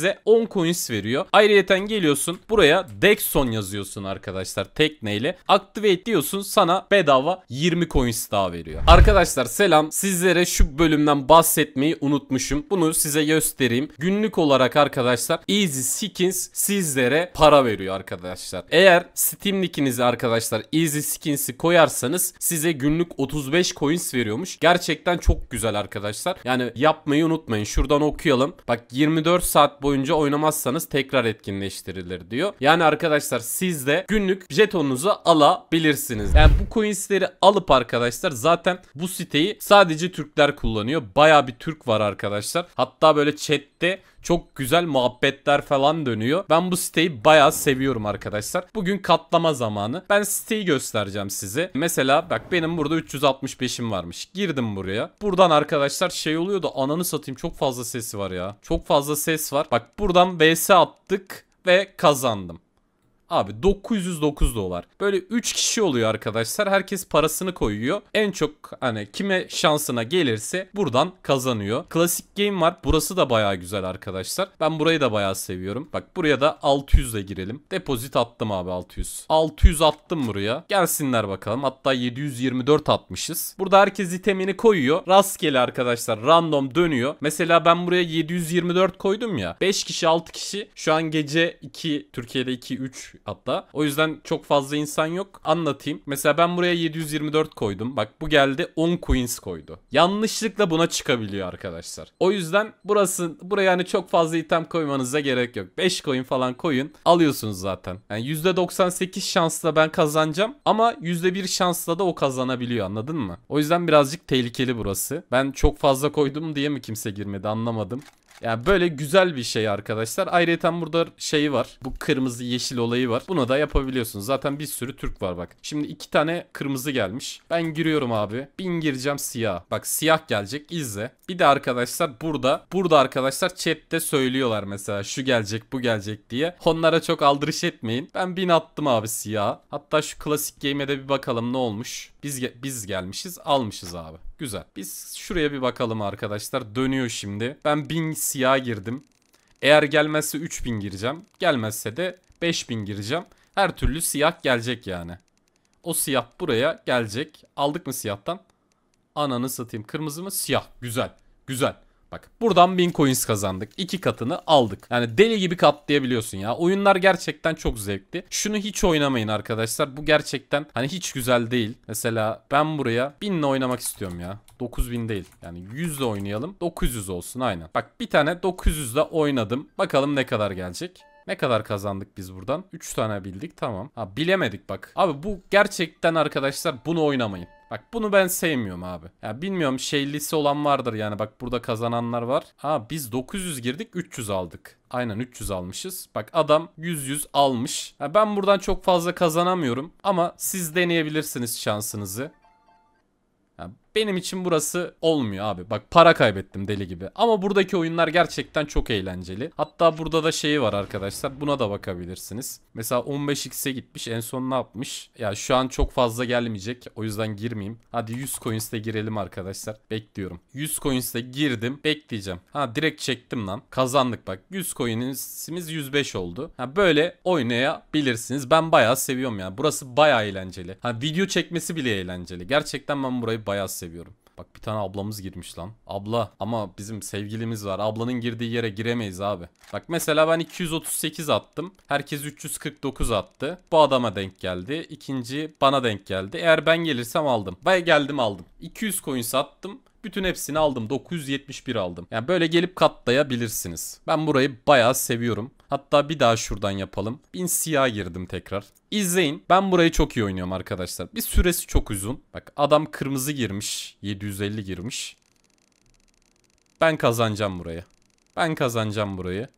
size 10 coins veriyor. Ayrıyeten geliyorsun buraya Dexon yazıyorsun arkadaşlar tekneyle. Activate diyorsun sana bedava 20 coins daha veriyor. Arkadaşlar selam sizlere şu bölümden bahsetmeyi unutmuşum. Bunu size göstereyim. Günlük olarak arkadaşlar Easy Skins sizlere para veriyor arkadaşlar. Eğer Steam linkinizi arkadaşlar Easy Skins'i koyarsanız size günlük 35 coins veriyormuş. Gerçekten çok güzel arkadaşlar. Yani yapmayı unutmayın. Şuradan okuyalım. Bak 24 saat boyunca boyunca oynamazsanız tekrar etkinleştirilir diyor. Yani arkadaşlar siz de günlük jetonunuzu alabilirsiniz. Yani bu coinsleri alıp arkadaşlar zaten bu siteyi sadece Türkler kullanıyor. Baya bir Türk var arkadaşlar. Hatta böyle chatte çok güzel muhabbetler falan dönüyor. Ben bu siteyi baya seviyorum arkadaşlar. Bugün katlama zamanı. Ben siteyi göstereceğim size. Mesela bak benim burada 365'im varmış. Girdim buraya. Buradan arkadaşlar şey oluyor da ananı satayım çok fazla sesi var ya. Çok fazla ses var. Bak buradan vs attık ve kazandım. Abi 909 dolar. Böyle 3 kişi oluyor arkadaşlar. Herkes parasını koyuyor. En çok hani kime şansına gelirse buradan kazanıyor. Klasik game var. Burası da baya güzel arkadaşlar. Ben burayı da baya seviyorum. Bak buraya da 600 ile girelim. Depozit attım abi 600. 600 attım buraya. Gelsinler bakalım. Hatta 724 atmışız. Burada herkes itemini koyuyor. Rastgele arkadaşlar random dönüyor. Mesela ben buraya 724 koydum ya. 5 kişi 6 kişi şu an gece 2 Türkiye'de 2 3 hatta. O yüzden çok fazla insan yok. Anlatayım. Mesela ben buraya 724 koydum. Bak bu geldi 10 coins koydu. Yanlışlıkla buna çıkabiliyor arkadaşlar. O yüzden burası buraya yani çok fazla item koymanıza gerek yok. 5 coin falan koyun. Alıyorsunuz zaten. Yani %98 şansla ben kazanacağım ama %1 şansla da o kazanabiliyor anladın mı? O yüzden birazcık tehlikeli burası. Ben çok fazla koydum diye mi kimse girmedi anlamadım. Yani böyle güzel bir şey arkadaşlar. Ayrıca burada şeyi var. Bu kırmızı yeşil olayı var. Buna da yapabiliyorsunuz. Zaten bir sürü Türk var bak. Şimdi iki tane kırmızı gelmiş. Ben giriyorum abi. Bin gireceğim siyah. Bak siyah gelecek izle. Bir de arkadaşlar burada. Burada arkadaşlar chatte söylüyorlar mesela. Şu gelecek bu gelecek diye. Onlara çok aldırış etmeyin. Ben bin attım abi siyah. Hatta şu klasik game'e de bir bakalım ne olmuş. Biz biz gelmişiz almışız abi. Güzel. Biz şuraya bir bakalım arkadaşlar. Dönüyor şimdi. Ben 1000 siyah girdim. Eğer gelmezse 3000 gireceğim. Gelmezse de 5000 gireceğim. Her türlü siyah gelecek yani. O siyah buraya gelecek. Aldık mı siyahtan? Ananı satayım. Kırmızı mı? Siyah. Güzel. Güzel. Bak buradan 1000 coins kazandık. iki katını aldık. Yani deli gibi katlayabiliyorsun ya. Oyunlar gerçekten çok zevkli. Şunu hiç oynamayın arkadaşlar. Bu gerçekten hani hiç güzel değil. Mesela ben buraya 1000 ile oynamak istiyorum ya. 9000 değil. Yani 100 ile oynayalım. 900 olsun aynen. Bak bir tane 900 ile oynadım. Bakalım ne kadar gelecek. Ne kadar kazandık biz buradan? 3 tane bildik tamam. Ha bilemedik bak. Abi bu gerçekten arkadaşlar bunu oynamayın. Bak bunu ben sevmiyorum abi. Ya bilmiyorum şeylisi olan vardır yani. Bak burada kazananlar var. Ha biz 900 girdik 300 aldık. Aynen 300 almışız. Bak adam 100-100 almış. Ya ben buradan çok fazla kazanamıyorum. Ama siz deneyebilirsiniz şansınızı. Ya benim için burası olmuyor abi. Bak para kaybettim deli gibi. Ama buradaki oyunlar gerçekten çok eğlenceli. Hatta burada da şeyi var arkadaşlar. Buna da bakabilirsiniz. Mesela 15x'e gitmiş. En son ne yapmış? Ya şu an çok fazla gelmeyecek. O yüzden girmeyeyim. Hadi 100 coins'te girelim arkadaşlar. Bekliyorum. 100 coins'te girdim. Bekleyeceğim. Ha direkt çektim lan. Kazandık bak. 100 coins'imiz 105 oldu. Ha böyle oynayabilirsiniz. Ben bayağı seviyorum ya. Burası bayağı eğlenceli. Ha video çekmesi bile eğlenceli. Gerçekten ben burayı bayağı seviyorum. Bak bir tane ablamız girmiş lan. Abla ama bizim sevgilimiz var. Ablanın girdiği yere giremeyiz abi. Bak mesela ben 238 attım. Herkes 349 attı. Bu adama denk geldi. İkinci bana denk geldi. Eğer ben gelirsem aldım. Ben geldim aldım. 200 coin sattım. Bütün hepsini aldım. 971 aldım. Yani böyle gelip katlayabilirsiniz. Ben burayı bayağı seviyorum. Hatta bir daha şuradan yapalım. Bin siyah girdim tekrar. İzleyin. Ben burayı çok iyi oynuyorum arkadaşlar. Bir süresi çok uzun. Bak adam kırmızı girmiş. 750 girmiş. Ben kazanacağım burayı. Ben kazanacağım burayı.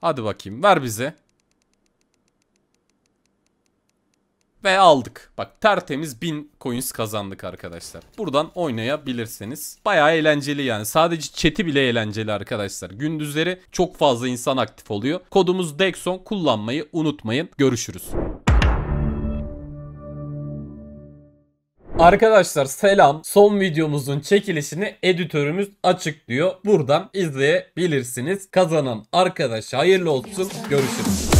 Hadi bakayım ver bize. Ve aldık. Bak tertemiz 1000 coins kazandık arkadaşlar. Buradan oynayabilirsiniz. Baya eğlenceli yani. Sadece chat'i bile eğlenceli arkadaşlar. Gündüzleri çok fazla insan aktif oluyor. Kodumuz Dexon kullanmayı unutmayın. Görüşürüz. Arkadaşlar selam. Son videomuzun çekilişini editörümüz açıklıyor. Buradan izleyebilirsiniz. Kazanan arkadaş hayırlı olsun. Görüşürüz.